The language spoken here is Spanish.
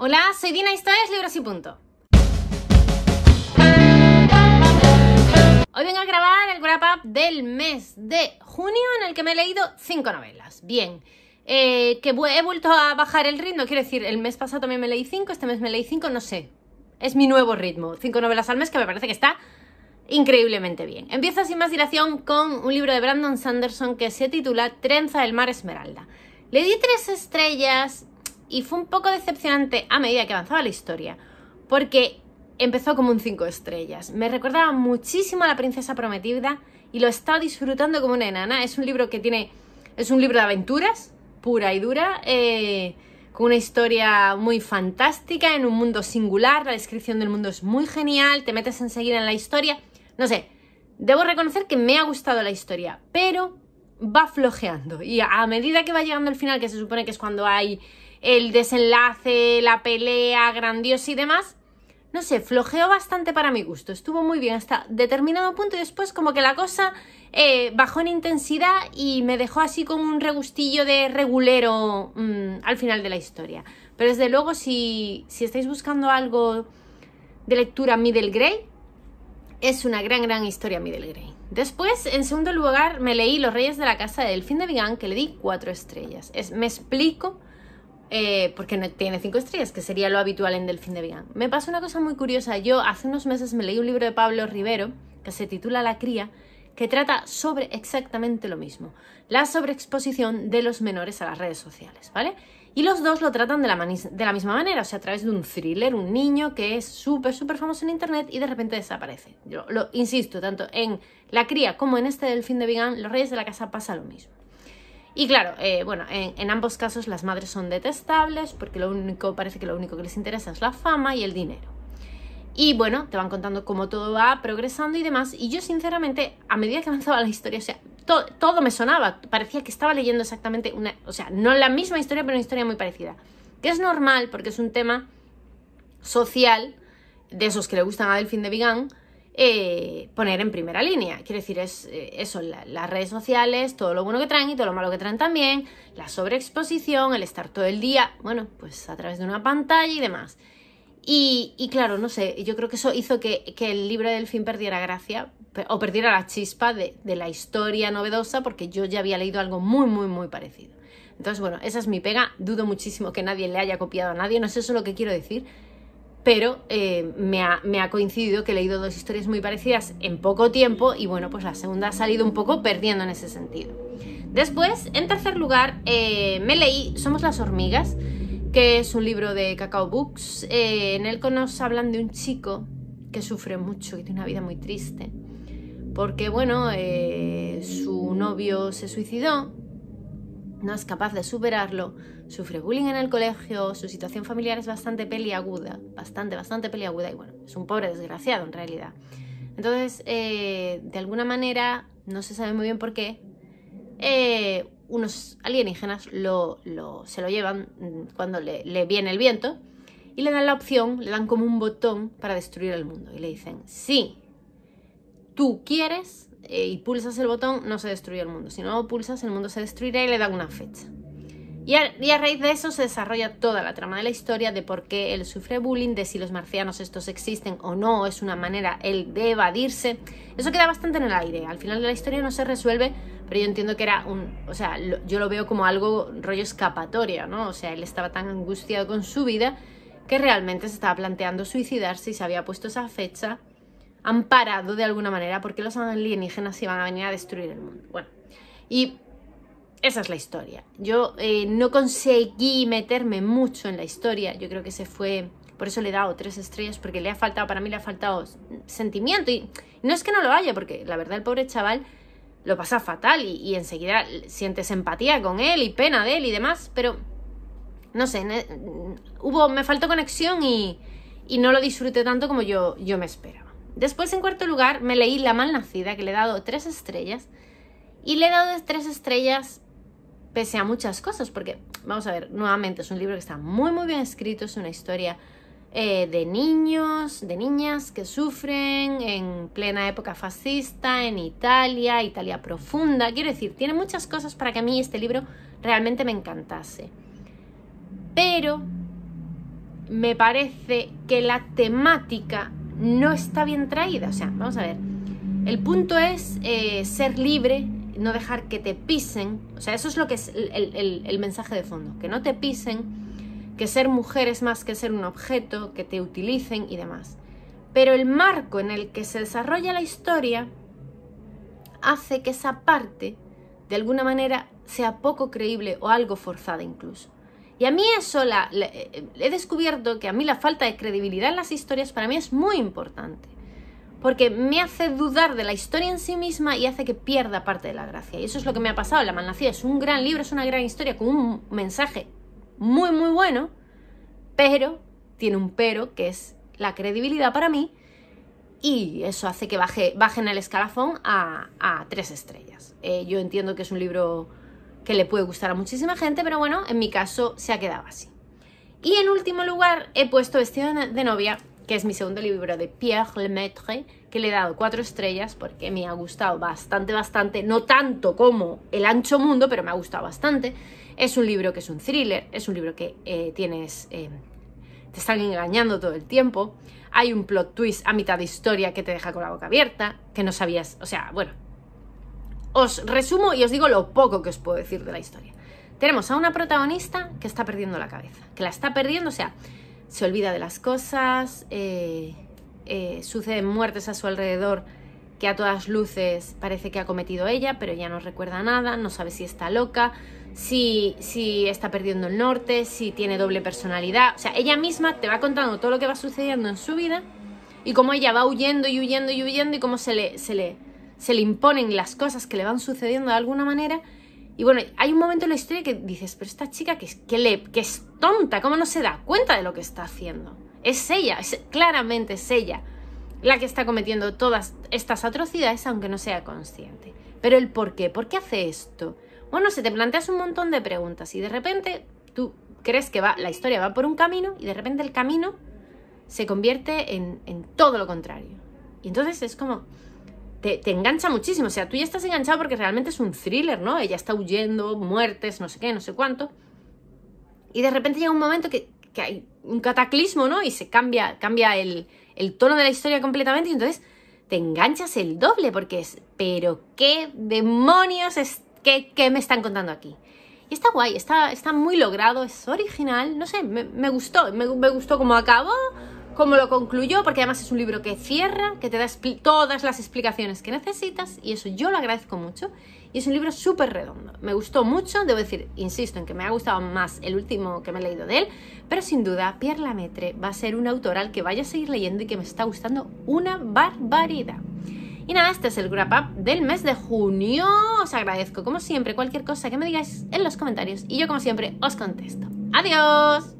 Hola, soy Dina y esto es Libros y Punto. Hoy vengo a grabar el wrap up del mes de junio en el que me he leído cinco novelas. Bien, eh, que he vuelto a bajar el ritmo, quiero decir, el mes pasado también me leí cinco, este mes me leí cinco, no sé. Es mi nuevo ritmo, cinco novelas al mes que me parece que está increíblemente bien. Empiezo sin más dilación con un libro de Brandon Sanderson que se titula Trenza del Mar Esmeralda. Le di tres estrellas y fue un poco decepcionante a medida que avanzaba la historia, porque empezó como un 5 estrellas. Me recordaba muchísimo a La princesa prometida y lo he estado disfrutando como una enana. Es un libro que tiene... Es un libro de aventuras, pura y dura, eh, con una historia muy fantástica, en un mundo singular, la descripción del mundo es muy genial, te metes enseguida en la historia. No sé, debo reconocer que me ha gustado la historia, pero va flojeando. Y a medida que va llegando el final, que se supone que es cuando hay el desenlace, la pelea grandiosa y demás, no sé, flojeó bastante para mi gusto. Estuvo muy bien hasta determinado punto y después como que la cosa eh, bajó en intensidad y me dejó así con un regustillo de regulero mm, al final de la historia. Pero desde luego si, si estáis buscando algo de lectura Middle Grey, es una gran, gran historia Middle Grey. Después, en segundo lugar, me leí Los Reyes de la Casa del Fin de Vigán, que le di cuatro estrellas. Es, me explico eh, porque no tiene cinco estrellas, que sería lo habitual en Delfín de Vigan. Me pasa una cosa muy curiosa. Yo hace unos meses me leí un libro de Pablo Rivero que se titula La cría, que trata sobre exactamente lo mismo, la sobreexposición de los menores a las redes sociales, ¿vale? Y los dos lo tratan de la, de la misma manera, o sea, a través de un thriller, un niño que es súper, súper famoso en Internet y de repente desaparece. Yo lo insisto, tanto en La cría como en este Delfín de Vigan, Los Reyes de la Casa pasa lo mismo. Y claro, eh, bueno, en, ambos casos las madres son detestables porque lo único, parece que lo único que les interesa es la fama y el dinero. Y bueno, te van contando cómo todo va progresando y demás. Y yo sinceramente, a medida que avanzaba la historia, o sea, todo me sonaba. Parecía que estaba leyendo exactamente una, o sea, no la misma historia, pero una historia muy parecida. Que es normal porque es un tema social de esos que le gustan a Delfín de Vigan eh, poner en primera línea. Quiero decir, es eh, eso, las redes sociales, todo lo bueno que traen y todo lo malo que traen también, la sobreexposición, el estar todo el día, bueno, pues a través de una pantalla y demás. Y, claro, no sé, yo creo que eso hizo que, que, el libro del fin perdiera gracia o perdiera la chispa de, de la historia novedosa porque yo ya había leído algo muy, muy, muy parecido. Entonces, bueno, esa es mi pega. Dudo muchísimo que nadie le haya copiado a nadie. No sé eso lo que quiero decir pero eh, me, ha, coincidido que he leído dos historias muy parecidas en poco tiempo y bueno, pues la segunda ha salido un poco perdiendo en ese sentido. Después, en tercer lugar, eh, me leí Somos las hormigas, que es un libro de Cacao Books. en eh, en él nos hablan de un chico que sufre mucho, que tiene una vida muy triste, porque bueno, su novio se suicidó no es capaz de superarlo, sufre bullying en el colegio, su situación familiar es bastante peliaguda, bastante, bastante peliaguda y bueno, es un pobre desgraciado en realidad. Entonces, eh, de alguna manera, no se sabe muy bien por qué, eh, unos alienígenas lo, se lo llevan cuando le, le viene el viento y le dan la opción, le dan como un botón para destruir el mundo y le dicen, sí, tú quieres eh, y pulsas el botón, no se destruye el mundo. Si no pulsas, el mundo se destruirá y le da una fecha. Y a, raíz de eso se desarrolla toda la trama de la historia de por qué él sufre bullying, de si los marcianos estos existen o no, es una manera él de evadirse. Eso queda bastante en el aire. Al final de la historia no se resuelve, pero yo entiendo que era un. O sea, yo lo veo como algo rollo escapatoria, ¿no? O sea, él estaba tan angustiado con su vida que realmente se estaba planteando suicidarse y se había puesto esa fecha han parado de alguna manera porque los alienígenas iban a venir a destruir el mundo. Bueno, y esa es la historia. Yo eh, no conseguí meterme mucho en la historia, yo creo que se fue... Por eso le he dado tres estrellas, porque le ha faltado, para mí le ha faltado sentimiento. Y no es que no lo haya, porque la verdad el pobre chaval lo pasa fatal y, enseguida sientes empatía con él y pena de él y demás, pero no sé, hubo, me faltó conexión y, no lo disfruté tanto como yo, yo me esperaba. Después, en cuarto lugar, me leí La Malnacida, que le he dado tres estrellas. Y le he dado tres estrellas pese a muchas cosas, porque, vamos a ver, nuevamente es un libro que está muy, muy bien escrito, es una historia eh, de niños, de niñas que sufren en plena época fascista, en Italia, Italia profunda. Quiero decir, tiene muchas cosas para que a mí este libro realmente me encantase. Pero me parece que la temática no está bien traída. O sea, vamos a ver. El punto es eh, ser libre, no dejar que te pisen. O sea, eso es lo que es el, el mensaje de fondo. Que no te pisen, que ser mujer es más que ser un objeto, que te utilicen y demás. Pero el marco en el que se desarrolla la historia hace que esa parte, de alguna manera, sea poco creíble o algo forzada incluso. Y a mí eso, eh, eh, he descubierto que a mí la falta de credibilidad en las historias para mí es muy importante. Porque me hace dudar de la historia en sí misma y hace que pierda parte de la gracia. Y eso es lo que me ha pasado. La Malnacida es un gran libro, es una gran historia con un mensaje muy, muy bueno, pero tiene un pero que es la credibilidad para mí y eso hace que baje, baje en el escalafón a, tres estrellas. Eh, yo entiendo que es un libro que le puede gustar a muchísima gente, pero bueno, en mi caso se ha quedado así. Y en último lugar he puesto Vestido de novia, que es mi segundo libro de Pierre Lemaitre, que le he dado cuatro estrellas porque me ha gustado bastante, bastante, no tanto como El ancho mundo, pero me ha gustado bastante. Es un libro que es un thriller, es un libro que eh, tienes... Eh, te están engañando todo el tiempo. Hay un plot twist a mitad de historia que te deja con la boca abierta, que no sabías, o sea, bueno, os resumo y os digo lo poco que os puedo decir de la historia. Tenemos a una protagonista que está perdiendo la cabeza, que la está perdiendo, o sea, se olvida de las cosas, eh, eh, suceden muertes a su alrededor que a todas luces parece que ha cometido ella, pero ya no recuerda nada, no sabe si está loca, si, si está perdiendo el norte, si tiene doble personalidad. O sea, ella misma te va contando todo lo que va sucediendo en su vida y cómo ella va huyendo y huyendo y huyendo y cómo se le, se le se le imponen las cosas que le van sucediendo de alguna manera. Y bueno, hay un momento en la historia que dices, pero esta chica que es, que le, que es tonta, ¿cómo no se da cuenta de lo que está haciendo? Es ella, claramente es ella la que está cometiendo todas estas atrocidades, aunque no sea consciente. Pero el por qué, ¿por qué hace esto? Bueno, se te planteas un montón de preguntas y de repente tú crees que va, la historia va por un camino y de repente el camino se convierte en, en todo lo contrario. Y entonces es como, te, engancha muchísimo. O sea, tú ya estás enganchado porque realmente es un thriller, ¿no? Ella está huyendo, muertes, no sé qué, no sé cuánto. Y de repente llega un momento que, hay un cataclismo, ¿no? Y se cambia, cambia el, tono de la historia completamente y entonces te enganchas el doble porque es, pero qué demonios es, qué, me están contando aquí. Y está guay, está, muy logrado, es original, no sé, me, gustó, me, me gustó cómo acabó, como lo concluyó, porque además es un libro que cierra, que te da todas las explicaciones que necesitas, y eso yo lo agradezco mucho. Y es un libro súper redondo. Me gustó mucho, debo decir, insisto en que me ha gustado más el último que me he leído de él, pero sin duda Pierre Lametre va a ser un autor al que vaya a seguir leyendo y que me está gustando una barbaridad. Y nada, este es el wrap up del mes de junio. Os agradezco, como siempre, cualquier cosa que me digáis en los comentarios y yo, como siempre, os contesto. ¡Adiós!